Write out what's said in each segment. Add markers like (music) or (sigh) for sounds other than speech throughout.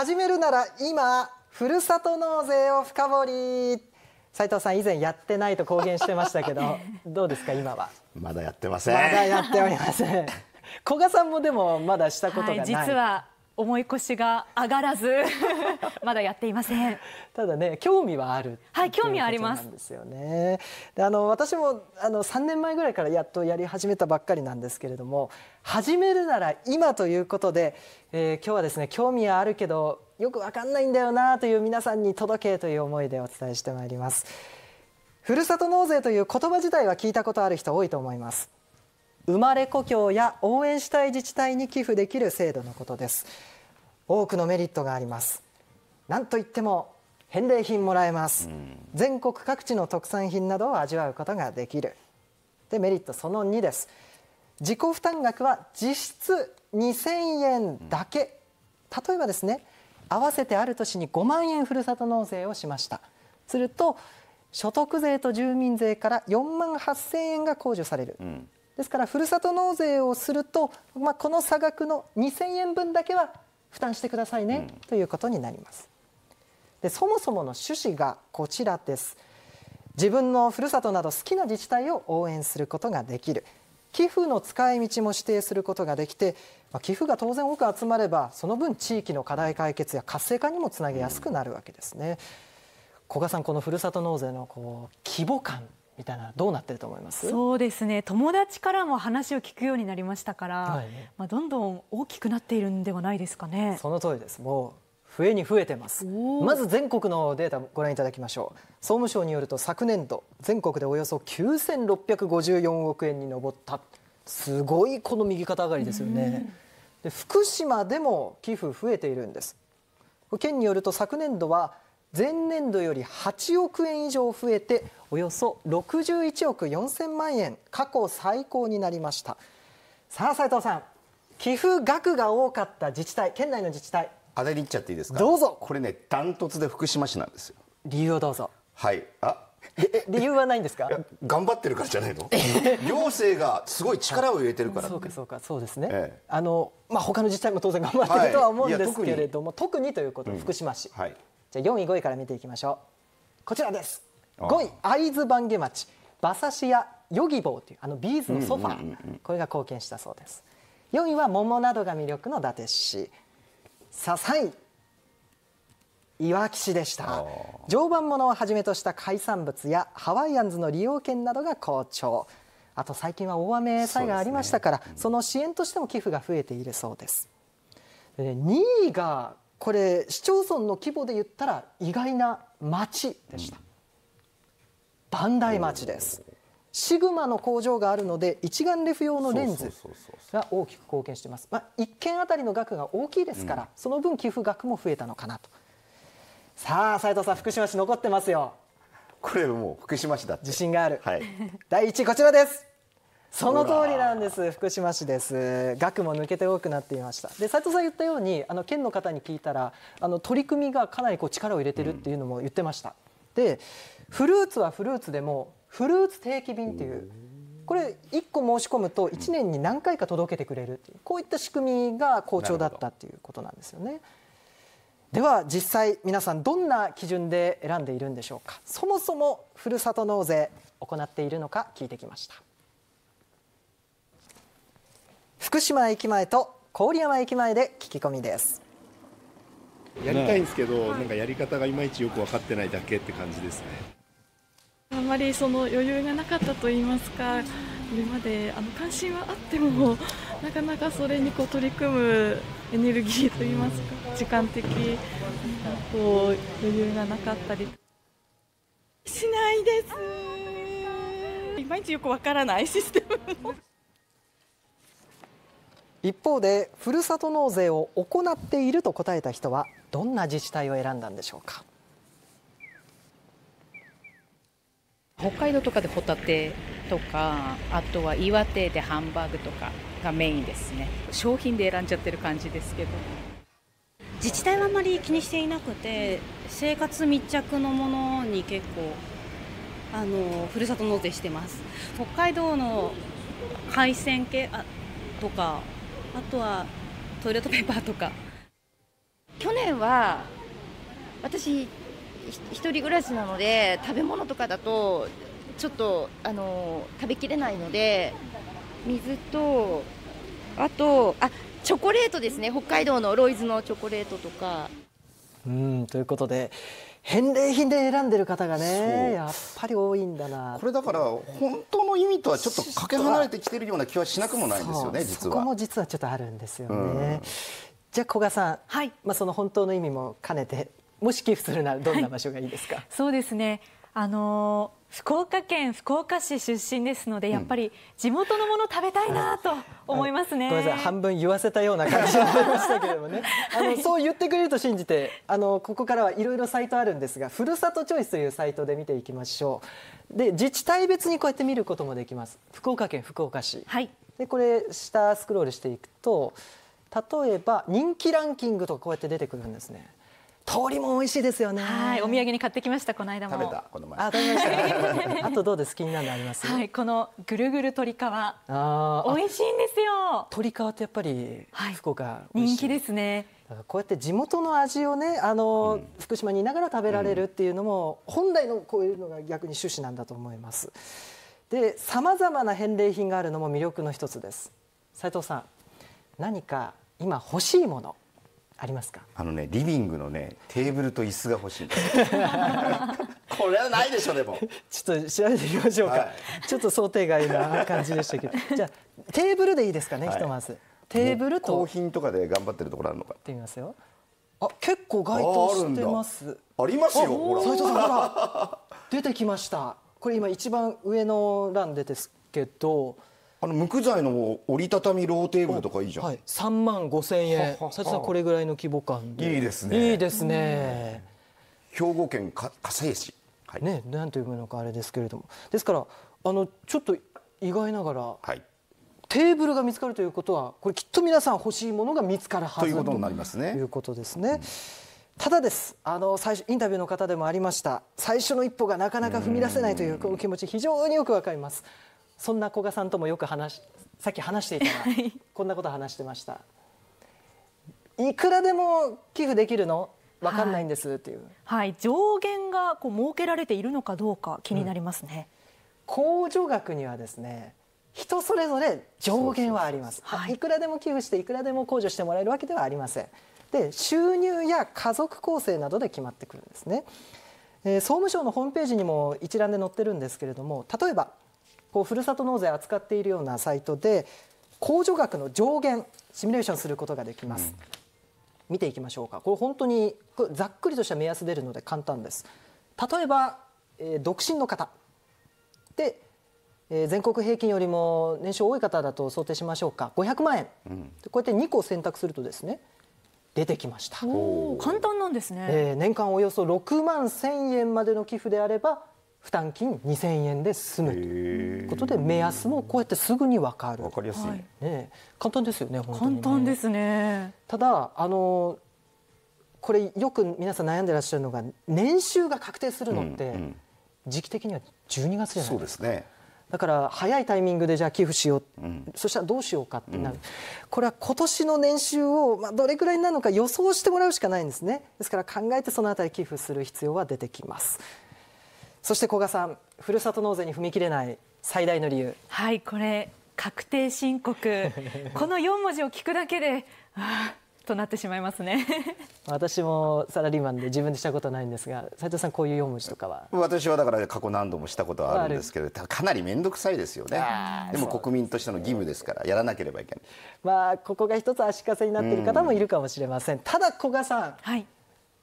始めるなら今ふるさと納税を深掘り斉藤さん以前やってないと公言してましたけど (laughs) どうですか今はまだやってませんまだやっておりません (laughs) 古賀さんもでもまだしたことがない、はい、実は重い腰が上がらず (laughs) まだやっていません。ただね興味はある、はい興味ありますですよね。であの私もあの三年前ぐらいからやっとやり始めたばっかりなんですけれども始めるなら今ということで、えー、今日はですね興味はあるけどよくわかんないんだよなという皆さんに届けという思いでお伝えしてまいります。ふるさと納税という言葉自体は聞いたことある人多いと思います。生まれ故郷や応援したい自治体に寄付できる制度のことです多くのメリットがありますなんといっても返礼品もらえます、全国各地の特産品などを味わうことができるでメリットその2です自己負担額は実質2000円だけ、例えばですね合わせてある年に5万円ふるさと納税をしましたすると所得税と住民税から4万8000円が控除される、うんですからふるさと納税をすると、まあ、この差額の2000円分だけは負担してくださいね、うん、ということになりますでそもそもの趣旨がこちらです自分のふるさとなど好きな自治体を応援することができる寄付の使い道も指定することができて、まあ、寄付が当然多く集まればその分地域の課題解決や活性化にもつなげやすくなるわけですね、うん、小賀さんこのふるさと納税のこう規模感みたいなどうなってると思いますそうですね友達からも話を聞くようになりましたから、はいまあ、どんどん大きくなっているんではないですかねその通りですもう増えに増えてますまず全国のデータご覧いただきましょう総務省によると昨年度全国でおよそ9654億円に上ったすごいこの右肩上がりですよね、で福島でも寄付増えているんです県によると昨年度は前年度より8億円以上増えておよそ61億4千万円過去最高になりましたさあ斉藤さん寄付額が多かった自治体県内の自治体あれにいっちゃっていいですかどうぞこれねダントツで福島市なんですよ理由をどうぞはいあ理由はないんですか頑張ってるからじゃないの行政がすごい力を入れてるからそうかそうかそうですね、ええ、あのまあ他の自治体も当然頑張ってるとは思うんですけれども、はい、特にということ、うん、福島市、はいじゃあ4位5位から見ていきましょうこちらです5位会津番下町馬刺し屋ヨギボーというあのビーズのソファーこれが貢献したそうです4位は桃などが魅力の伊達市さあ3位いわき市でした常磐ものをはじめとした海産物やハワイアンズの利用券などが好調あと最近は大雨災害がありましたからそ、ねうん、その支援としても寄付が増えているそうですで、2位がこれ市町村の規模で言ったら意外な町でした磐梯町ですシグマの工場があるので一眼レフ用のレンズが大きく貢献しています、まあ、1件あたりの額が大きいですから、うん、その分寄付額も増えたのかなとさあ斉藤さん福島市残ってますよこれもう福島市だ自信がある、はい、(laughs) 第1位こちらですその通りなんです福島市です額も抜けて多くなっていましたで斉藤さん言ったようにあの県の方に聞いたらあの取り組みがかなりこう力を入れてるっていうのも言ってました、うん、でフルーツはフルーツでもフルーツ定期便っていうこれ1個申し込むと1年に何回か届けてくれるっていうこういった仕組みが好調だったっていうことなんですよねでは実際皆さんどんな基準で選んでいるんでしょうかそもそもふるさと納税行っているのか聞いてきました福島駅前と郡山駅前で聞き込みですやりたいんですけど、なんかやり方がいまいちよく分かってないだけって感じですねあんまりその余裕がなかったと言いますか今まであの関心はあっても (laughs) なかなかそれにこう取り組むエネルギーといいますか時間的なんかこう余裕がなかったりしないですいまいちよくわからないシステム一方でふるさと納税を行っていると答えた人はどんな自治体を選んだんでしょうか北海道とかでホタテとかあとは岩手でハンバーグとかがメインですね商品で選んじゃってる感じですけど自治体はあまり気にしていなくて生活密着のものに結構あのふるさと納税してます北海道の海鮮系あとかあとはトイレットペーパーとか去年は私1人暮らしなので食べ物とかだとちょっとあの食べきれないので水とあとあチョコレートですね北海道のロイズのチョコレートとか。うんということで返礼品で選んでる方がねやっぱり多いんだなこれだから本当の意味とはちょっとかけ離れてきてるような気はしなくもないんですよね実はそこも実はちょっとあるんですよね、うん、じゃあ古賀さん、はい、まあその本当の意味も兼ねてもし寄付するならどんな場所がいいですか、はい、そうですねあのー福岡県福岡市出身ですのでやっぱり地元のもの食べたいなと思いますね、うん、ごめんなさい半分言わせたような感じになりましたけれどもね (laughs) あのそう言ってくれると信じてあのここからはいろいろサイトあるんですがふるさとチョイスというサイトで見ていきましょうで自治体別にこうやって見ることもできます福岡県福岡市、はい、でこれ下スクロールしていくと例えば人気ランキングとかこうやって出てくるんですね通りも美味しいですよね。はい、お土産に買ってきましたこの間も。食べたこの前。あ、食べました。(laughs) あとどうです気になるのあります。はい、このぐるぐる鶏皮。ああ、美味しいんですよ。鶏皮ってやっぱり福岡、人気ですね。こうやって地元の味をねあの、うん、福島にいながら食べられるっていうのも、うん、本来のこういうのが逆に趣旨なんだと思います。で、さまざまな返礼品があるのも魅力の一つです。斉藤さん、何か今欲しいものありますかあのねリビングのねテーブルと椅子が欲しい (laughs) これはないでしょでもちょっと調べてみましょうか、はい、ちょっと想定外な感じでしたけど (laughs) じゃあテーブルでいいですかね、ひとまずテーブルと高品とかで頑張ってるところあるのかってみますよあ結構該当してますありますよほら斉藤さんほら出てきましたこれ今一番上の欄出てですけどあの無垢材の折りたたみローテーブルとかいいじゃん。はい、3万5千円。さ藤さんこれぐらいの規模感で。いいですね。いいですね。兵庫県か加西市。はい、ね、なんというのかあれですけれども、ですからあのちょっと意外ながら、はい、テーブルが見つかるということは、これきっと皆さん欲しいものが見つかるはずということになりますね。ということですね。うんただです、あの最初インタビューの方でもありました、最初の一歩がなかなか踏み出せないという気持ち、非常によくわかります。そんな古賀さんともよく話さっき話していたら、こんなこと話してました。いくらでも寄付できるのわかんないんですっていう、はい、はい、上限がこう設けられているのかどうか気になりますね、控、除、額にはですね人それぞれ上限はありますいくらでも寄付していくらでも控除してもらえるわけではありませんで収入や家族構成などで決まってくるんですね、えー、総務省のホームページにも一覧で載ってるんですけれども例えばこうふるさと納税扱っているようなサイトで控除額の上限シミュレーションすることができます、見ていきましょうかこれ本当にざっくりとした目安出るので簡単です例えば、えー、独身の方で、えー、全国平均よりも年収多い方だと想定しましょうか500万円、うん、こうやって2個選択するとですね出てきました簡単なんですね、えー、年間およそ6万1000円までの寄付であれば負担金2000円で済むということで目安もこうやってすぐに分かる分かりやすい、ね、簡単ですよね本当に、ね、簡単ですねただあのこれよく皆さん悩んでらっしゃるのが年収が確定するのって、時期的には12月じゃないですか。すね、だから早いタイミングでじゃあ寄付しよう、うん、そしたらどうしようかってなる、うん、これは今年の年収を、まあ、どれくらいになるのか予想してもらうしかないんですねですから考えてそのあたり寄付する必要は出てきます。そして古賀さんふるさと納税に踏み切れない最大の理由はいこれ確定申告 (laughs) この4文字を聞くだけでああとなってしまいますね (laughs) 私もサラリーマンで自分でしたことないんですが斉藤さんこういう四文字とかは私はだから過去何度もしたことはあるんですけどかなり面倒くさいですよねでも国民としての義務ですからやらなければいけないまあここが一つ足かせになっている方もいるかもしれませんただ古賀さん、はい、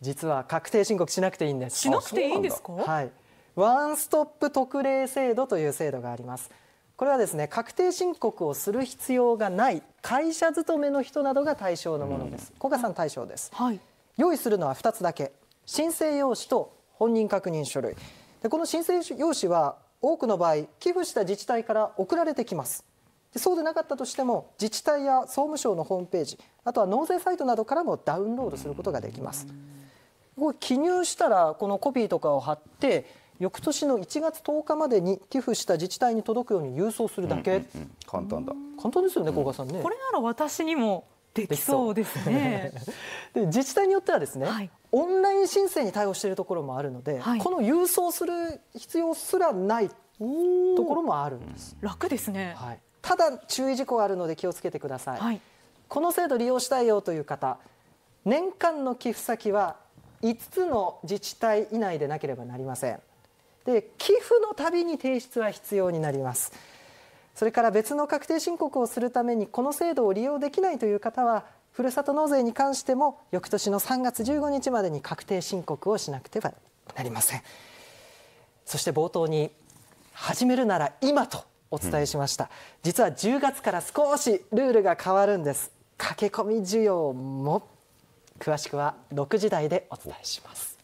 実は確定申告しなくていいんですしなくていいんですかはいワンストップ特例制度という制度がありますこれはですね確定申告をする必要がない会社勤めの人などが対象のものです、うん、小賀さん対象です、はい、用意するのは二つだけ申請用紙と本人確認書類でこの申請用紙は多くの場合寄付した自治体から送られてきますでそうでなかったとしても自治体や総務省のホームページあとは納税サイトなどからもダウンロードすることができます、うこれ記入したらこのコピーとかを貼って翌年の1月10日までに寄付した自治体に届くように郵送するだけ、うんうんうん、簡単だ簡単ですよね、古賀さんねこれなら私にもできそうですねで (laughs) 自治体によってはですね、はい、オンライン申請に対応しているところもあるので、はい、この郵送する必要すらないところもあるんです楽ですね、はい、ただ注意事項あるので気をつけてください、はい、この制度利用したいよという方年間の寄付先は5つの自治体以内でなければなりませんで寄付のたびに提出は必要になりますそれから別の確定申告をするためにこの制度を利用できないという方はふるさと納税に関しても翌年の3月15日までに確定申告をしなくてはなりませんそして冒頭に始めるなら今とお伝えしました、うん、実は10月から少しルールが変わるんです駆け込み需要も詳しくは6時台でお伝えします